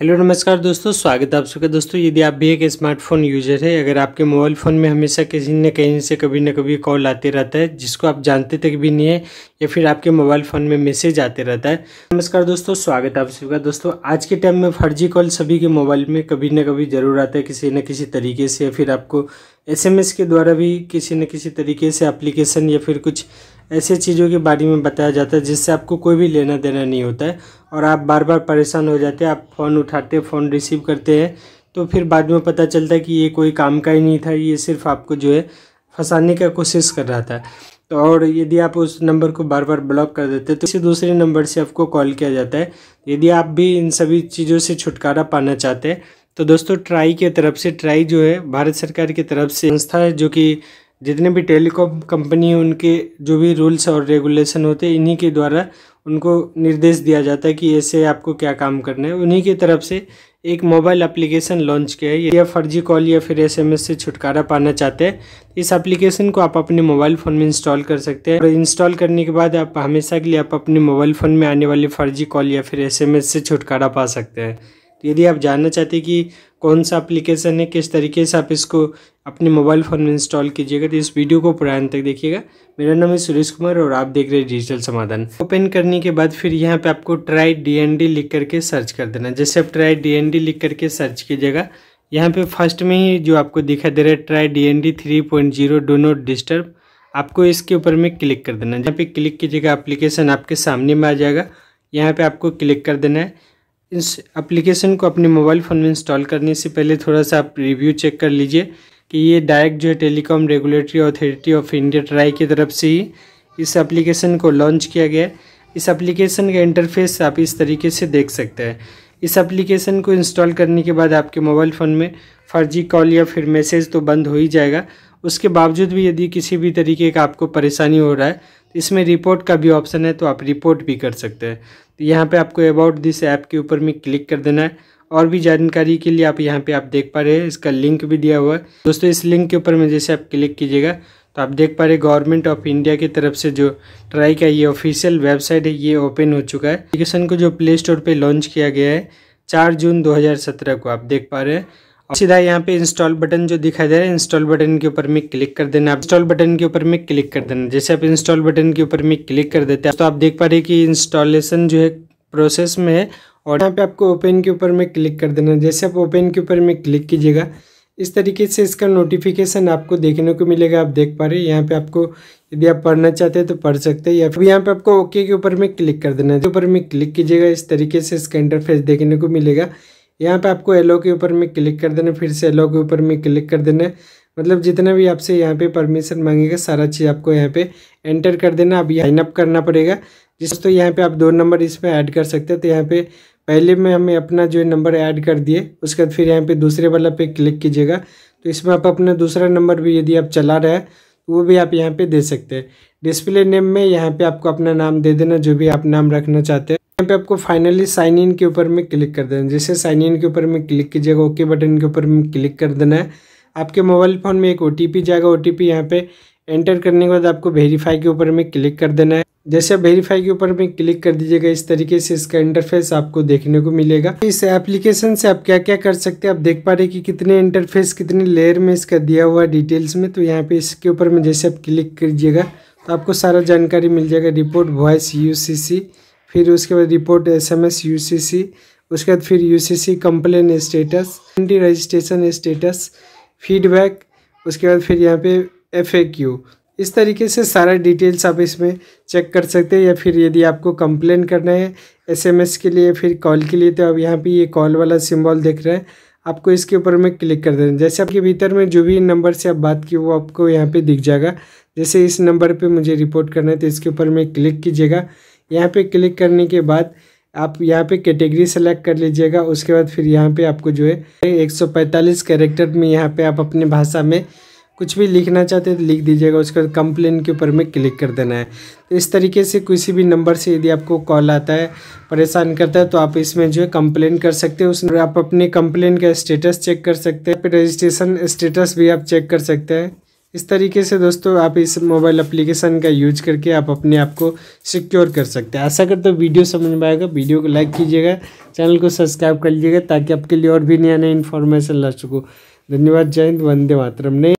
hello नमस्कार दोस्तों स्वागत है आप सबके दोस्तों यदि आप भी एक स्मार्टफोन यूजर है अगर आपके मोबाइल फ़ोन में हमेशा किसी न कहीं से कभी न कभी कॉल आते रहता है जिसको आप जानते तक भी नहीं है या फिर आपके मोबाइल फ़ोन में मैसेज आते रहता है नमस्कार दोस्तों स्वागत है आप सबका दोस्तों आज के टाइम में फर्जी कॉल सभी के मोबाइल में कभी न कभी ज़रूर आता है किसी न किसी तरीके से या फिर आपको एस के द्वारा भी किसी न किसी तरीके से अप्लीकेशन या फिर कुछ ऐसे चीज़ों के बारे में बताया जाता है जिससे आपको कोई भी लेना देना नहीं होता है और आप बार बार परेशान हो जाते हैं आप फ़ोन उठाते फ़ोन रिसीव करते हैं तो फिर बाद में पता चलता है कि ये कोई काम का ही नहीं था ये सिर्फ आपको जो है फंसाने का कोशिश कर रहा था तो और यदि आप उस नंबर को बार बार ब्लॉक कर देते तो किसी दूसरे नंबर से आपको कॉल किया जाता है यदि आप भी इन सभी चीज़ों से छुटकारा पाना चाहते हैं तो दोस्तों ट्राई की तरफ से ट्राई जो है भारत सरकार की तरफ से संस्था है जो कि जितने भी टेलीकॉम कंपनी उनके जो भी रूल्स और रेगुलेशन होते हैं इन्हीं के द्वारा उनको निर्देश दिया जाता है कि ऐसे आपको क्या काम करना है उन्हीं की तरफ से एक मोबाइल एप्लीकेशन लॉन्च किया है या फर्जी कॉल या फिर एसएमएस से छुटकारा पाना चाहते हैं इस एप्लीकेशन को आप अपने मोबाइल फ़ोन में इंस्टॉल कर सकते हैं और इंस्टॉल करने के बाद आप हमेशा के लिए आप अपने मोबाइल फ़ोन में आने वाले फ़र्जी कॉल या फिर एसएमएस से छुटकारा पा सकते हैं यदि आप जानना चाहते हैं कि कौन सा एप्लीकेशन है किस तरीके से आप इसको अपने मोबाइल फ़ोन में इंस्टॉल कीजिएगा तो इस वीडियो को पूरा अंत तक देखिएगा मेरा नाम है सुरेश कुमार और आप देख रहे हैं डिजिटल समाधान ओपन करने के बाद फिर यहाँ पे आपको ट्राई डीएनडी लिख करके सर्च कर देना जैसे आप ट्राई डी लिख करके सर्च कीजिएगा यहाँ पे फर्स्ट में ही जो आपको दिखाई दे रहा है TRAI D N D three point zero do not disturb आपको इसके ऊपर में क्लिक कर देना जहाँ यहाँ पे क्लिक कीजिएगा एप्लीकेशन आपके सामने में आ जाएगा यहाँ पे आपको क्लिक कर देना है इस एप्लीकेशन को अपने मोबाइल फ़ोन में इंस्टॉल करने से पहले थोड़ा सा आप रिव्यू चेक कर लीजिए कि ये डायरेक्ट जो है telecom regulatory authority of India TRAI की तरफ से ही इस एप्लीकेशन को लॉन्च किया गया है इस एप्लीकेशन का इंटरफेस आप इस तरीके से देख सकते हैं इस एप्लीकेशन को इंस्टॉल करने के बाद आपके मोबाइल फ़ोन में फर्जी कॉल या फिर मैसेज तो बंद हो ही जाएगा उसके बावजूद भी यदि किसी भी तरीके का आपको परेशानी हो रहा है तो इसमें रिपोर्ट का भी ऑप्शन है तो आप रिपोर्ट भी कर सकते हैं तो यहाँ पे आपको अबाउट दिस ऐप के ऊपर में क्लिक कर देना है और भी जानकारी के लिए आप यहाँ पे आप देख पा रहे हैं इसका लिंक भी दिया हुआ है दोस्तों इस लिंक के ऊपर में जैसे आप क्लिक कीजिएगा तो आप देख पा रहे गवर्नमेंट ऑफ इंडिया की तरफ से जो ट्राई का ये ऑफिशियल वेबसाइट है ये ओपन हो चुका है एप्लीकेशन को जो प्ले स्टोर पर लॉन्च किया गया है चार जून दो को आप देख पा रहे हैं सीधा यहाँ पे इंस्टॉल बटन जो दिखाई दे रहा है इंस्टॉल बटन के ऊपर में क्लिक कर देना आप इंस्टॉल बटन के ऊपर में क्लिक कर देना जैसे आप इंस्टॉल बटन के ऊपर में क्लिक कर देते हैं तो आप देख पा रहे कि इंस्टॉलेशन जो है प्रोसेस में है और यहाँ पे आपको ओपन के ऊपर में क्लिक कर देना जैसे आप ओपन के ऊपर में क्लिक कीजिएगा इस तरीके से इसका नोटिफिकेशन आपको देखने को मिलेगा आप देख पा रहे हैं यहाँ पे आपको यदि आप पढ़ना चाहते हैं तो पढ़ सकते हैं या फिर यहाँ पे आपको ओके के ऊपर में क्लिक कर देना है तो ऊपर में क्लिक कीजिएगा इस तरीके से इसका इंटरफेस देखने को मिलेगा यहाँ पे आपको एलो के ऊपर में क्लिक कर देना फिर से एलो के ऊपर में क्लिक कर देना मतलब जितना भी आपसे यहाँ पे परमिशन मांगेगा सारा चीज़ आपको यहाँ पे एंटर कर देना अब साइन अप करना पड़ेगा जिस तो यहाँ पे आप दो नंबर इसमें ऐड कर सकते हैं तो यहाँ पे पहले में हमें अपना जो नंबर ऐड कर दिए उसके बाद फिर यहाँ पे दूसरे वाला पे क्लिक कीजिएगा तो इसमें आप अपना दूसरा नंबर भी यदि आप चला रहे हैं तो वो भी आप यहाँ पर दे सकते हैं डिस्प्ले नेम में यहाँ पर आपको अपना नाम दे देना जो भी आप नाम रखना चाहते हैं यहाँ पे आपको फाइनली साइन इन के ऊपर में क्लिक कर देना जैसे साइन इन के ऊपर में क्लिक कीजिएगा ओके बटन के ऊपर में क्लिक कर देना है आपके मोबाइल फ़ोन में एक ओ जाएगा ओ टी पी यहाँ पे एंटर करने के बाद आपको वेरीफाई के ऊपर में क्लिक कर देना है जैसे वेरीफाई के ऊपर में क्लिक कर दीजिएगा इस तरीके से इसका इंटरफेस आपको देखने को मिलेगा इस एप्लीकेशन से आप क्या क्या कर सकते हैं आप देख पा रहे कि कितने इंटरफेस कितने लेयर में इसका दिया हुआ डिटेल्स में तो यहाँ पे इसके ऊपर में जैसे आप क्लिक कीजिएगा तो आपको सारा जानकारी मिल जाएगा report voice U C C फिर उसके बाद report S M S U C C उसके बाद फिर U C C complain status anti registration status feedback उसके बाद फिर यहाँ पे एफ ए क्यू इस तरीके से सारा डिटेल्स आप इसमें चेक कर सकते हैं या फिर यदि आपको कंप्लेन करना है एसएमएस के लिए फिर कॉल के लिए तो आप यहाँ पे ये कॉल वाला सिम्बॉल देख रहे हैं आपको इसके ऊपर में क्लिक कर देना जैसे आपके भीतर में जो भी नंबर से आप बात की वो आपको यहाँ पे दिख जाएगा जैसे इस नंबर पे मुझे रिपोर्ट करना है तो इसके ऊपर में क्लिक कीजिएगा यहाँ पे क्लिक करने के बाद आप यहाँ पे कैटेगरी सेलेक्ट कर लीजिएगा उसके बाद फिर यहाँ पे आपको जो है 145 कैरेक्टर में यहाँ पे आप अपने भाषा में कुछ भी लिखना चाहते हैं तो लिख दीजिएगा उसके बाद कंप्लेन के ऊपर में क्लिक कर देना है तो इस तरीके से किसी भी नंबर से यदि आपको कॉल आता है परेशान करता है तो आप इसमें जो है कंप्लेन कर सकते हैं उसमें आप अपने कंप्लेन का स्टेटस चेक कर सकते हैं रजिस्ट्रेशन स्टेटस भी आप चेक कर सकते हैं इस तरीके से दोस्तों आप इस मोबाइल एप्लीकेशन का यूज करके आप अपने आप को सिक्योर कर सकते हैं ऐसा करते तो वीडियो समझ में आएगा वीडियो को लाइक कीजिएगा चैनल को सब्सक्राइब कर लीजिएगा ताकि आपके लिए और भी नया नया इन्फॉर्मेशन ला सको धन्यवाद जय हिंद वंदे मातरम नहीं